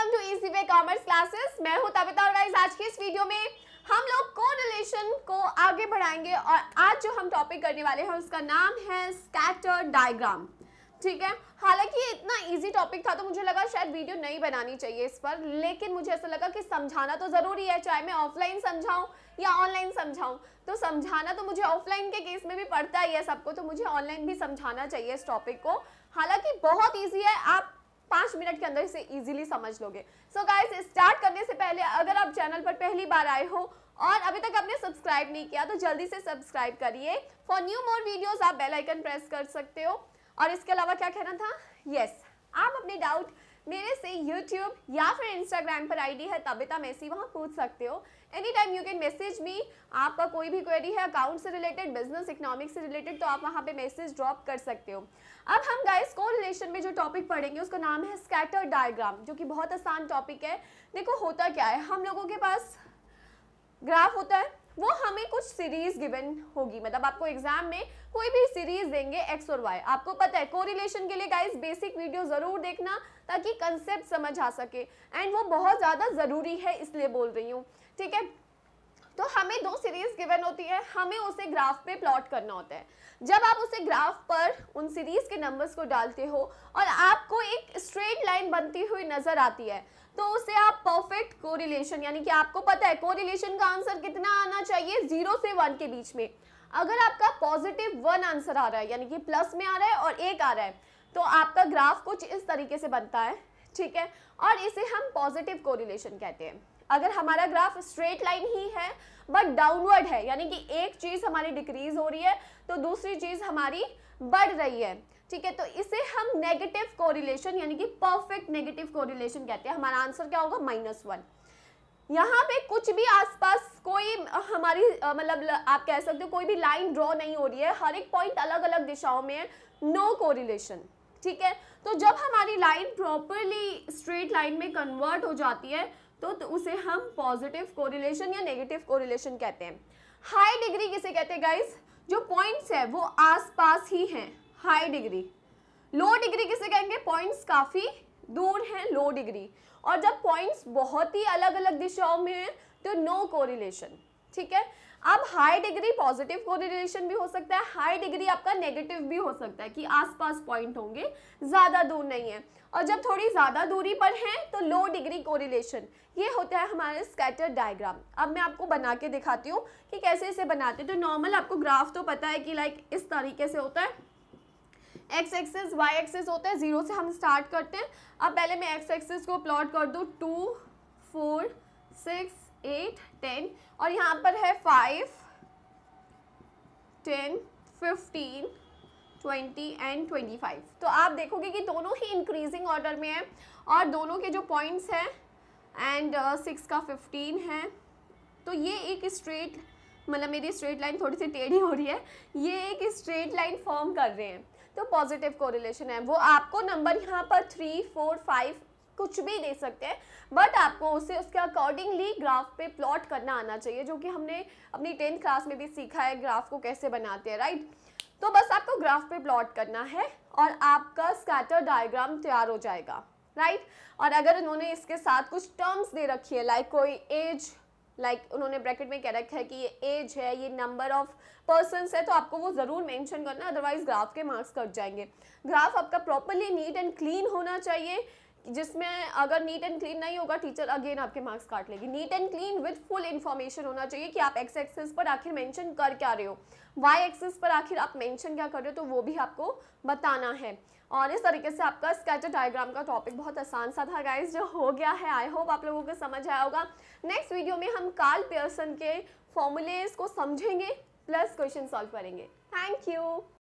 welcome to easy way commerce classes मैं हूं तबिता और गाइस आज के इस वीडियो में हम लोग कोरिलेशन को आगे बढ़ाएंगे और आज जो हम टॉपिक करने वाले हैं उसका नाम है स्कैटर डायग्राम ठीक है हालांकि इतना इजी टॉपिक था तो मुझे लगा शायद वीडियो नहीं बनानी चाहिए इस पर लेकिन मुझे ऐसा लगा कि समझाना तो ज़रूरी है चाहे मैं ऑफलाइन समझाऊं या ऑनलाइन समझाऊं तो समझाना तो मुझे ऑफलाइन के केस में भी पड़ता ही है सबको तो मुझे ऑनलाइन भी समझाना चाहिए इस टॉपिक को हालांकि बहुत ईजी है आप पांच मिनट के अंदर इसे इजीली समझ लोगे सो गाइस स्टार्ट करने से पहले अगर आप चैनल पर पहली बार आए हो और अभी तक आपने सब्सक्राइब नहीं किया तो जल्दी से सब्सक्राइब करिए फॉर न्यू मोर वीडियो आप बेलाइकन प्रेस कर सकते हो और इसके अलावा क्या कहना था यस yes, आप अपने डाउट मेरे से यूट्यूब या फिर इंस्टाग्राम पर आईडी है तबिता तो मेसी वहाँ पूछ सकते हो any time you can message me आपका कोई भी क्वेरी है अकाउंट से रिलेटेड बिजनेस इकोनॉमिक्स से रिलेटेड तो आप वहाँ पे मैसेज ड्रॉप कर सकते हो अब हम गाइस को रिलेशन में जो टॉपिक पढ़ेंगे उसका नाम है स्कैटर डायग्राम जो कि बहुत आसान टॉपिक है देखो होता क्या है हम लोगों के पास ग्राफ होता है वो हमें कुछ सीरीज गिवन होगी मतलब आपको एग्जाम में कोई भी सीरीज देंगे एक्स और वाई आपको पता है कोरिलेशन के लिए गाइस बेसिक वीडियो जरूर देखना ताकि कंसेप्ट समझ आ सके एंड वो बहुत ज़्यादा ज़रूरी है इसलिए बोल रही हूँ ठीक है तो हमें दो सीरीज गिवन होती है हमें उसे ग्राफ पे प्लॉट करना होता है जब आप उसे ग्राफ पर उन सीरीज के नंबर्स को डालते हो और आपको एक स्ट्रेट लाइन बनती हुई नजर आती है तो उसे आप परफेक्ट कोरिलेशन यानी कि आपको पता है कोरिलेशन का आंसर कितना आना चाहिए जीरो से वन के बीच में अगर आपका पॉजिटिव वन आंसर आ रहा है यानी कि प्लस में आ रहा है और एक आ रहा है तो आपका ग्राफ कुछ इस तरीके से बनता है ठीक है और इसे हम पॉजिटिव कोरिलेशन कहते हैं अगर हमारा ग्राफ स्ट्रेट लाइन ही है बट डाउनवर्ड है यानी कि एक चीज़ हमारी डिक्रीज हो रही है तो दूसरी चीज़ हमारी बढ़ रही है ठीक है तो इसे हम नेगेटिव कोरिलेशन यानी कि परफेक्ट नेगेटिव कोरिलेशन कहते हैं हमारा आंसर क्या होगा माइनस वन यहाँ पे कुछ भी आसपास कोई हमारी मतलब आप कह सकते हो कोई भी लाइन ड्रॉ नहीं हो रही है हर एक पॉइंट अलग अलग दिशाओं में है नो कोरिलेशन ठीक है तो जब हमारी लाइन प्रॉपरली स्ट्रेट लाइन में कन्वर्ट हो जाती है तो, तो उसे हम पॉजिटिव कोरिलेशन या नेगेटिव कोरिलेशन कहते हैं हाई डिग्री किसे कहते हैं गाइज जो पॉइंट्स है वो आसपास ही हैं हाई डिग्री लो डिग्री किसे कहेंगे पॉइंट्स काफ़ी दूर हैं लो डिग्री और जब पॉइंट्स बहुत ही अलग अलग दिशाओं में हैं तो नो कोरिलेशन ठीक है अब हाई डिग्री पॉजिटिव कोरिलेशन भी हो सकता है हाई डिग्री आपका नेगेटिव भी हो सकता है कि आसपास पॉइंट होंगे ज़्यादा दूर नहीं है और जब थोड़ी ज़्यादा दूरी पर हैं तो लो डिग्री कोरिलेशन ये होता है हमारे स्कैटर डायग्राम अब मैं आपको बना के दिखाती हूँ कि कैसे इसे बनाते हैं तो नॉर्मल आपको ग्राफ तो पता है कि लाइक इस तरीके से होता है एक्स एक्सेस वाई एक्सेस होता है ज़ीरो से हम स्टार्ट करते हैं अब पहले मैं एक्स एक्सेस को प्लॉट कर दूँ two four six eight ten और यहाँ पर है five ten fifteen twenty and twenty five तो आप देखोगे कि दोनों ही इंक्रीजिंग ऑर्डर में है और दोनों के जो पॉइंट्स हैं एंड सिक्स uh, का फिफ्टीन है तो ये एक स्ट्रेट मतलब मेरी स्ट्रेट लाइन थोड़ी सी टेढ़ी हो रही है ये एक स्ट्रेट लाइन फॉर्म कर रहे हैं तो पॉजिटिव कोरिलेशन है वो आपको नंबर यहाँ पर थ्री फोर फाइव कुछ भी दे सकते हैं बट आपको उसे उसके अकॉर्डिंगली ग्राफ पे प्लॉट करना आना चाहिए जो कि हमने अपनी टेंथ क्लास में भी सीखा है ग्राफ को कैसे बनाते हैं राइट तो बस आपको ग्राफ पे प्लॉट करना है और आपका स्कैटर डायग्राम तैयार हो जाएगा राइट और अगर उन्होंने इसके साथ कुछ टर्म्स दे रखी है लाइक कोई एज लाइक like, उन्होंने ब्रैकेट में कह रखा है कि ये एज है ये नंबर ऑफ पर्सन है तो आपको वो ज़रूर मेंशन करना अदरवाइज ग्राफ के मार्क्स कट जाएंगे ग्राफ आपका प्रॉपरली नीट एंड क्लीन होना चाहिए जिसमें अगर नीट एंड क्लीन नहीं होगा टीचर अगेन आपके मार्क्स काट लेगी neat and clean with full information होना चाहिए कि आप एक्स एक्सेस पर आखिर मेंशन कर क्या रहे हो वाई एक्सेस पर आखिर आप मेंशन क्या कर रहे हो तो वो भी आपको बताना है और इस तरीके से आपका स्केचर डायग्राम का टॉपिक बहुत आसान सा था गाइज जो हो गया है आई होप आप लोगों को समझ आया होगा नेक्स्ट वीडियो में हम कार्ल पियर्सन के फॉर्मूलेज को समझेंगे प्लस क्वेश्चन सॉल्व करेंगे थैंक यू